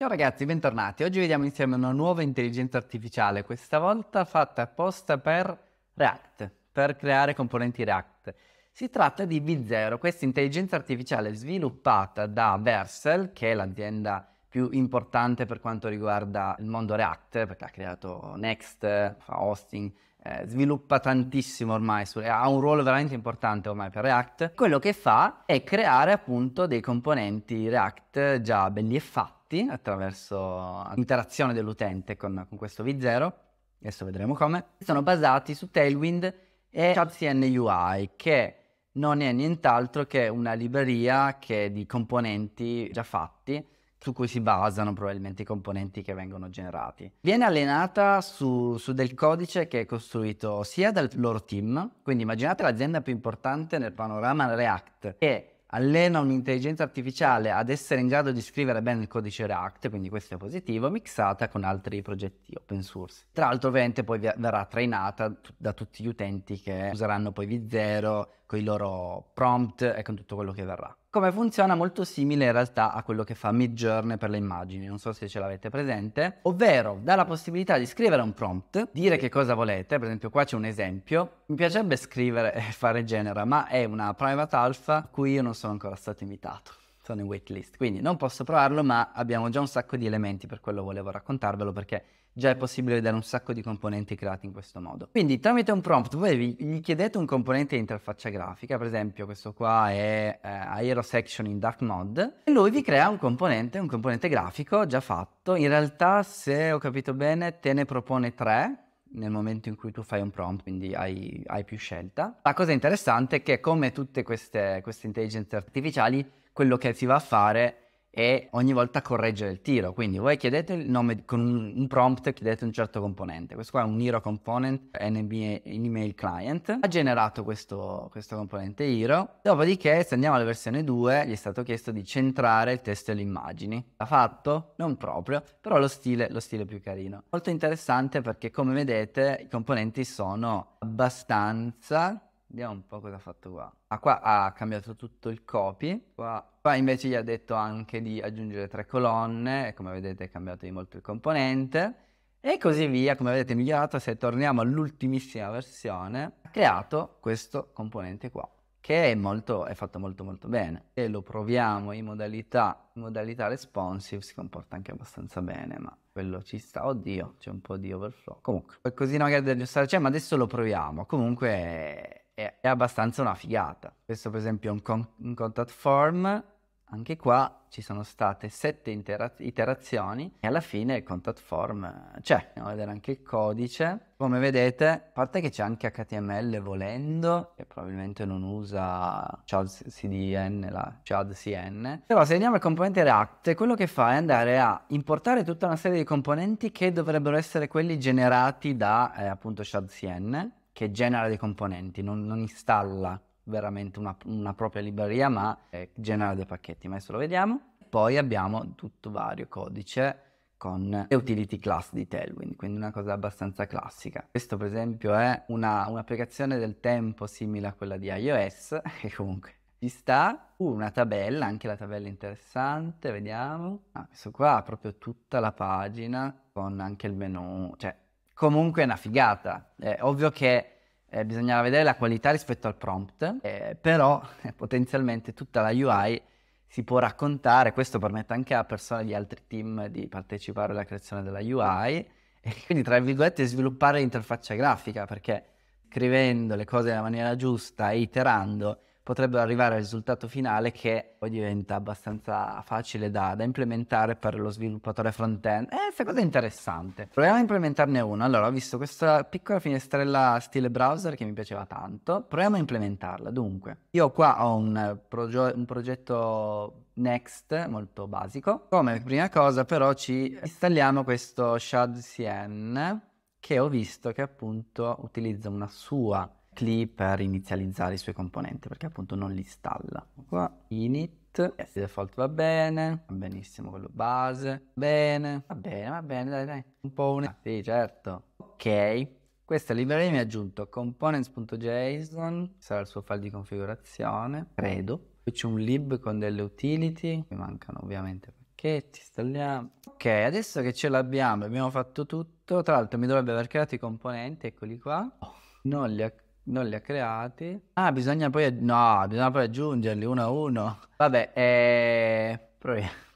Ciao ragazzi, bentornati. Oggi vediamo insieme una nuova intelligenza artificiale, questa volta fatta apposta per React, per creare componenti React. Si tratta di V0, questa intelligenza artificiale sviluppata da Versel, che è l'azienda più importante per quanto riguarda il mondo React, perché ha creato Next, fa hosting, eh, sviluppa tantissimo ormai, su, ha un ruolo veramente importante ormai per React. Quello che fa è creare appunto dei componenti React già belli e fatti fatti attraverso interazione dell'utente con, con questo V0, adesso vedremo come, sono basati su Tailwind e ChatCN UI, che non è nient'altro che una libreria che di componenti già fatti su cui si basano probabilmente i componenti che vengono generati. Viene allenata su, su del codice che è costruito sia dal loro team, quindi immaginate l'azienda più importante nel panorama React, che allena un'intelligenza artificiale ad essere in grado di scrivere bene il codice React, quindi questo è positivo, mixata con altri progetti open source. Tra l'altro ovviamente poi verrà trainata da tutti gli utenti che useranno poi V0 con i loro prompt e con tutto quello che verrà come funziona molto simile in realtà a quello che fa Midjourney per le immagini, non so se ce l'avete presente, ovvero dà la possibilità di scrivere un prompt, dire che cosa volete, per esempio qua c'è un esempio, mi piacerebbe scrivere e fare genera, ma è una private alpha a cui io non sono ancora stato invitato sono in waitlist. Quindi non posso provarlo, ma abbiamo già un sacco di elementi, per quello volevo raccontarvelo, perché già è possibile vedere un sacco di componenti creati in questo modo. Quindi tramite un prompt voi gli chiedete un componente di interfaccia grafica, per esempio questo qua è eh, Aero Section in Dark Mode, e lui vi crea un componente, un componente grafico già fatto. In realtà, se ho capito bene, te ne propone tre, nel momento in cui tu fai un prompt, quindi hai, hai più scelta. La cosa interessante è che come tutte queste, queste intelligenze artificiali, quello che si va a fare è ogni volta correggere il tiro. Quindi voi chiedete il nome con un prompt, chiedete un certo componente. Questo qua è un Hero component, è un email client. Ha generato questo, questo componente Hero. Dopodiché, se andiamo alla versione 2, gli è stato chiesto di centrare il testo e le immagini. L'ha fatto? Non proprio, però lo stile, lo stile più carino. Molto interessante perché, come vedete, i componenti sono abbastanza Vediamo un po' cosa ha fatto qua. Ah, qua ha cambiato tutto il copy. Qua, qua invece gli ha detto anche di aggiungere tre colonne. E come vedete è cambiato di molto il componente. E così via, come vedete è migliorato. Se torniamo all'ultimissima versione, ha creato questo componente qua. Che è, molto, è fatto molto molto bene. E lo proviamo in modalità, in modalità responsive si comporta anche abbastanza bene, ma quello ci sta. Oddio, c'è un po' di overflow. Comunque, così magari da aggiustare c'è, ma adesso lo proviamo. Comunque è, è abbastanza una figata. Questo per esempio è un, con- un contact form, anche qua ci sono state sette intera- iterazioni e alla fine il contact form c'è. Andiamo a vedere anche il codice. Come vedete, a parte che c'è anche HTML volendo, che probabilmente non usa ChadCDN, la ChadCN. Però se andiamo al componente React, quello che fa è andare a importare tutta una serie di componenti che dovrebbero essere quelli generati da eh, appunto ChadCN che genera dei componenti, non, non installa veramente una, una, propria libreria, ma eh, genera dei pacchetti, ma adesso lo vediamo. Poi abbiamo tutto vario codice con le utility class di Tailwind, quindi una cosa abbastanza classica. Questo per esempio è una, un'applicazione del tempo simile a quella di iOS, che comunque ci sta. Uh, una tabella, anche la tabella interessante, vediamo. Ah, questo qua ha proprio tutta la pagina con anche il menu, cioè comunque è una figata. È eh, ovvio che eh, bisognava vedere la qualità rispetto al prompt, eh, però eh, potenzialmente tutta la UI si può raccontare, questo permette anche a persone di altri team di partecipare alla creazione della UI e quindi tra virgolette sviluppare l'interfaccia grafica perché scrivendo le cose nella maniera giusta, e iterando, potrebbero arrivare al risultato finale che poi diventa abbastanza facile da, da implementare per lo sviluppatore front-end. Eh, questa cosa è interessante. Proviamo a implementarne uno. Allora, ho visto questa piccola finestrella stile browser che mi piaceva tanto. Proviamo a implementarla. Dunque, io qua ho un, eh, proge- un progetto Next, molto basico. Come prima cosa però ci installiamo questo ShadCN che ho visto che appunto utilizza una sua cli per inizializzare i suoi componenti perché appunto non li installa. Qua init, yes, default va bene, va benissimo quello base, bene, va bene, va bene, dai dai, un po' un... Ah, sì, certo. Ok, questa libreria mi ha aggiunto components.json, sarà il suo file di configurazione, credo. Qui c'è un lib con delle utility, mi mancano ovviamente pacchetti, installiamo. Ok, adesso che ce l'abbiamo, abbiamo fatto tutto, tra l'altro mi dovrebbe aver creato i componenti, eccoli qua. Oh, non li ha non li ha creati. Ah, bisogna poi... No, bisogna poi aggiungerli uno a uno. Vabbè, eh,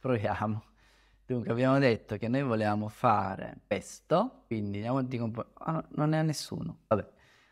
proviamo. Dunque, abbiamo detto che noi volevamo fare questo, quindi andiamo di componente... Ah, no, non ne ha nessuno. Vabbè,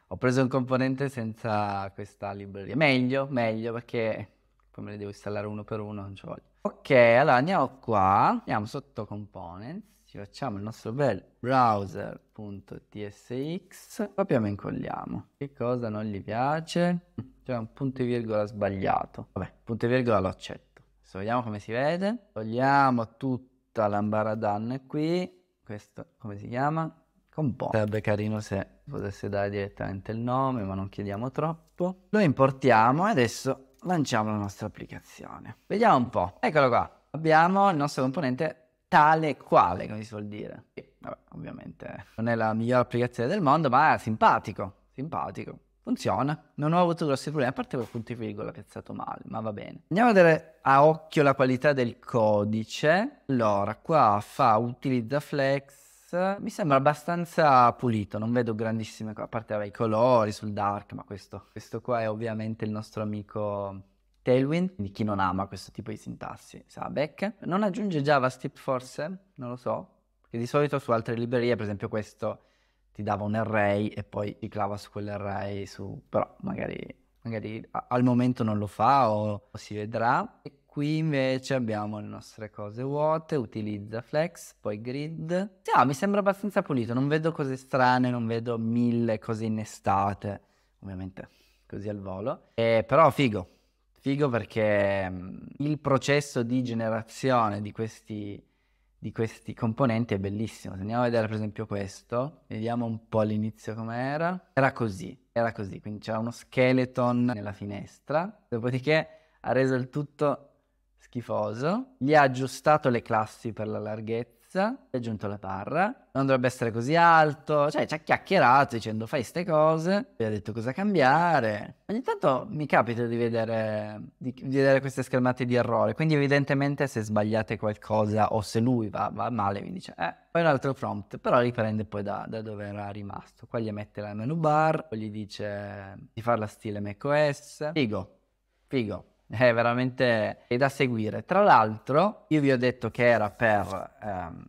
ho preso un componente senza questa libreria. Meglio, meglio, perché poi me ne devo installare uno per uno, non ci voglio. Ok, allora andiamo qua, andiamo sotto components ci facciamo il nostro bel browser.tsx, copiamo e incolliamo. Che cosa non gli piace? C'è un punto e virgola sbagliato. Vabbè, punto e virgola lo accetto. Adesso vediamo come si vede. Togliamo tutta l'ambaradan qui. Questo come si chiama? Component. Sarebbe carino se potesse dare direttamente il nome, ma non chiediamo troppo. Lo importiamo e adesso lanciamo la nostra applicazione. Vediamo un po'. Eccolo qua. Abbiamo il nostro componente tale e quale, come si suol dire. Sì, vabbè, ovviamente non è la migliore applicazione del mondo, ma è simpatico, simpatico. Funziona, non ho avuto grossi problemi, a parte quel punto di virgola che è stato male, ma va bene. Andiamo a vedere a occhio la qualità del codice. Allora, qua fa utilizza flex, mi sembra abbastanza pulito, non vedo grandissime cose, a parte i colori sul dark, ma questo, questo qua è ovviamente il nostro amico Tailwind, di chi non ama questo tipo di sintassi, Sabec. Non aggiunge JavaScript forse? Non lo so. Perché di solito su altre librerie, per esempio questo, ti dava un array e poi ciclava su quell'array, su... però magari, magari al momento non lo fa o si vedrà. E qui invece abbiamo le nostre cose vuote, utilizza flex, poi grid. Sì, ah, mi sembra abbastanza pulito, non vedo cose strane, non vedo mille cose innestate, ovviamente così al volo. E eh, però figo, Figo perché il processo di generazione di questi, di questi componenti è bellissimo. Se andiamo a vedere per esempio questo, vediamo un po' all'inizio com'era. Era così, era così, quindi c'era uno skeleton nella finestra, dopodiché ha reso il tutto schifoso, gli ha aggiustato le classi per la larghezza, piazza, è aggiunto la parra, non dovrebbe essere così alto, cioè ci ha chiacchierato dicendo fai ste cose, mi ha detto cosa cambiare. Ogni tanto mi capita di vedere, di, di vedere queste schermate di errore, quindi evidentemente se sbagliate qualcosa o se lui va, va male mi dice eh, poi un altro prompt, però riprende poi da, da dove era rimasto. Qua gli mette la menu bar, poi gli dice di farla stile macOS, figo, figo è veramente è da seguire. Tra l'altro, io vi ho detto che era per, ehm,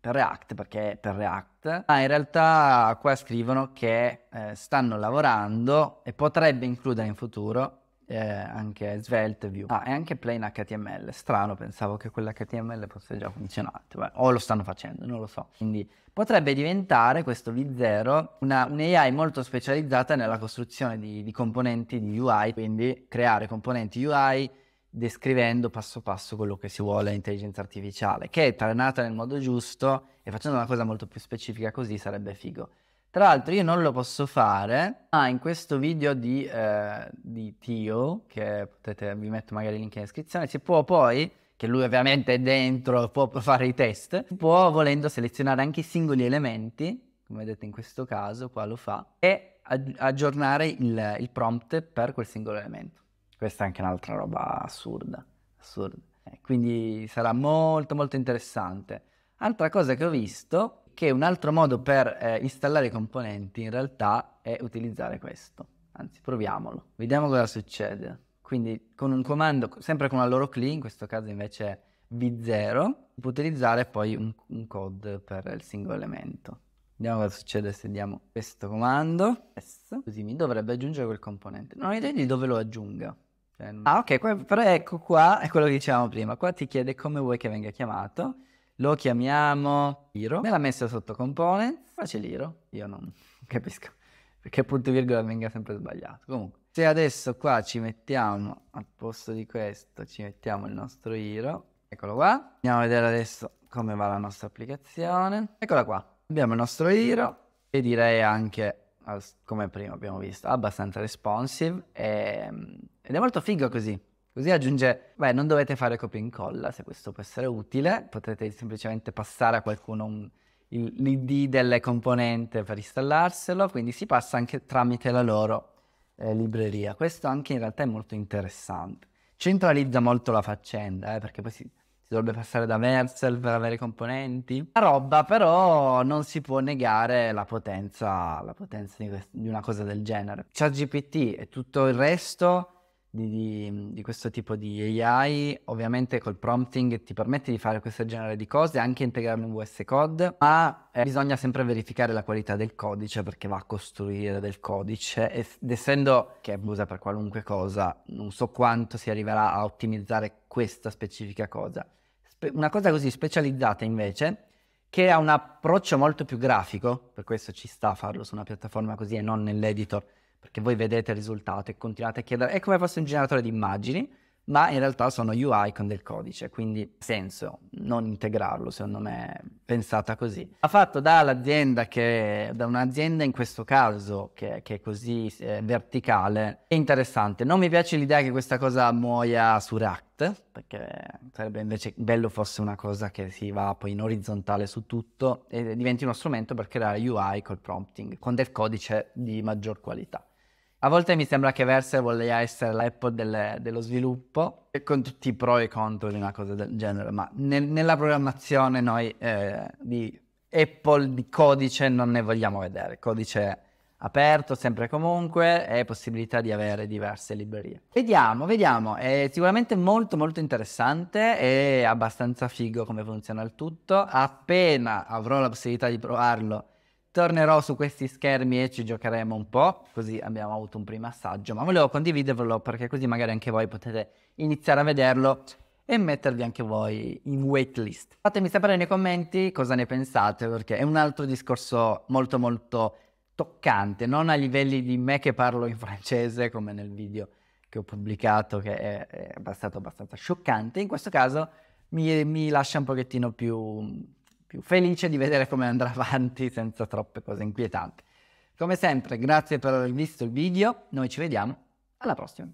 per React, perché è per React, ma ah, in realtà qua scrivono che eh, stanno lavorando e potrebbe includere in futuro eh, anche Svelte View. Ah, e anche plain HTML. Strano, pensavo che quell'HTML fosse già funzionato. Beh, o lo stanno facendo, non lo so. Quindi potrebbe diventare questo V0 una, un'AI molto specializzata nella costruzione di, di componenti di UI, quindi creare componenti UI descrivendo passo passo quello che si vuole intelligenza artificiale, che è trainata nel modo giusto e facendo una cosa molto più specifica così sarebbe figo. Tra l'altro io non lo posso fare, ma ah, in questo video di, eh, di Tio, che potete, vi metto magari il link in descrizione, si può poi, che lui ovviamente è dentro, può fare i test, può volendo selezionare anche i singoli elementi, come vedete in questo caso, qua lo fa, e aggiornare il, il prompt per quel singolo elemento. Questa è anche un'altra roba assurda, assurda. Eh, quindi sarà molto molto interessante. Altra cosa che ho visto che un altro modo per eh, installare i componenti in realtà è utilizzare questo. Anzi, proviamolo. Vediamo cosa succede. Quindi con un comando, sempre con la loro CLI, in questo caso invece v0, può utilizzare poi un, un code per il singolo elemento. Vediamo cosa succede se diamo questo comando. S, così mi dovrebbe aggiungere quel componente. Non ho idea di dove lo aggiunga. Cioè, ah ok, qua, però ecco qua, è quello che dicevamo prima. Qua ti chiede come vuoi che venga chiamato lo chiamiamo Iro. Me l'ha messo sotto components, ma l'Iro. Io non capisco perché punto virgola venga sempre sbagliato. Comunque, se adesso qua ci mettiamo, al posto di questo, ci mettiamo il nostro Iro. Eccolo qua. Andiamo a vedere adesso come va la nostra applicazione. Eccola qua. Abbiamo il nostro Iro e direi anche come prima abbiamo visto, abbastanza responsive e, ehm, ed è molto figo così. Così aggiunge, beh, non dovete fare copia e incolla, se questo può essere utile, potete semplicemente passare a qualcuno un, il, l'ID delle componente per installarselo, quindi si passa anche tramite la loro eh, libreria. Questo anche in realtà è molto interessante. Centralizza molto la faccenda, eh, perché poi si, si dovrebbe passare da Mercel per avere i componenti. La roba però non si può negare la potenza, la potenza di, quest- di una cosa del genere. ChatGPT e tutto il resto di, di, di, questo tipo di AI, ovviamente col prompting ti permette di fare questo genere di cose, anche integrarlo in VS Code, ma eh, bisogna sempre verificare la qualità del codice perché va a costruire del codice ed essendo che è usa per qualunque cosa, non so quanto si arriverà a ottimizzare questa specifica cosa. Spe- una cosa così specializzata invece che ha un approccio molto più grafico, per questo ci sta a farlo su una piattaforma così e non nell'editor perché voi vedete il risultato e continuate a chiedere, è come fosse un generatore di immagini, ma in realtà sono UI con del codice, quindi senso non integrarlo, secondo me, pensata così. Ha fatto dall'azienda che, da un'azienda in questo caso che, che è così eh, verticale, è interessante. Non mi piace l'idea che questa cosa muoia su React, perché sarebbe invece bello fosse una cosa che si va poi in orizzontale su tutto e diventi uno strumento per creare UI col prompting, con del codice di maggior qualità. A volte mi sembra che Verser voglia essere l'Apple delle, dello sviluppo, con tutti i pro e i contro di una cosa del genere, ma nel, nella programmazione noi eh, di Apple di codice non ne vogliamo vedere, codice aperto sempre e comunque e possibilità di avere diverse librerie. Vediamo, vediamo, è sicuramente molto molto interessante e abbastanza figo come funziona il tutto, appena avrò la possibilità di provarlo tornerò su questi schermi e ci giocheremo un po', così abbiamo avuto un primo assaggio, ma volevo condividervelo perché così magari anche voi potete iniziare a vederlo e mettervi anche voi in waitlist. Fatemi sapere nei commenti cosa ne pensate perché è un altro discorso molto molto toccante, non a livelli di me che parlo in francese come nel video che ho pubblicato che è, è stato abbastanza scioccante, in questo caso mi, mi lascia un pochettino più più felice di vedere come andrà avanti senza troppe cose inquietanti. Come sempre, grazie per aver visto il video, noi ci vediamo alla prossima.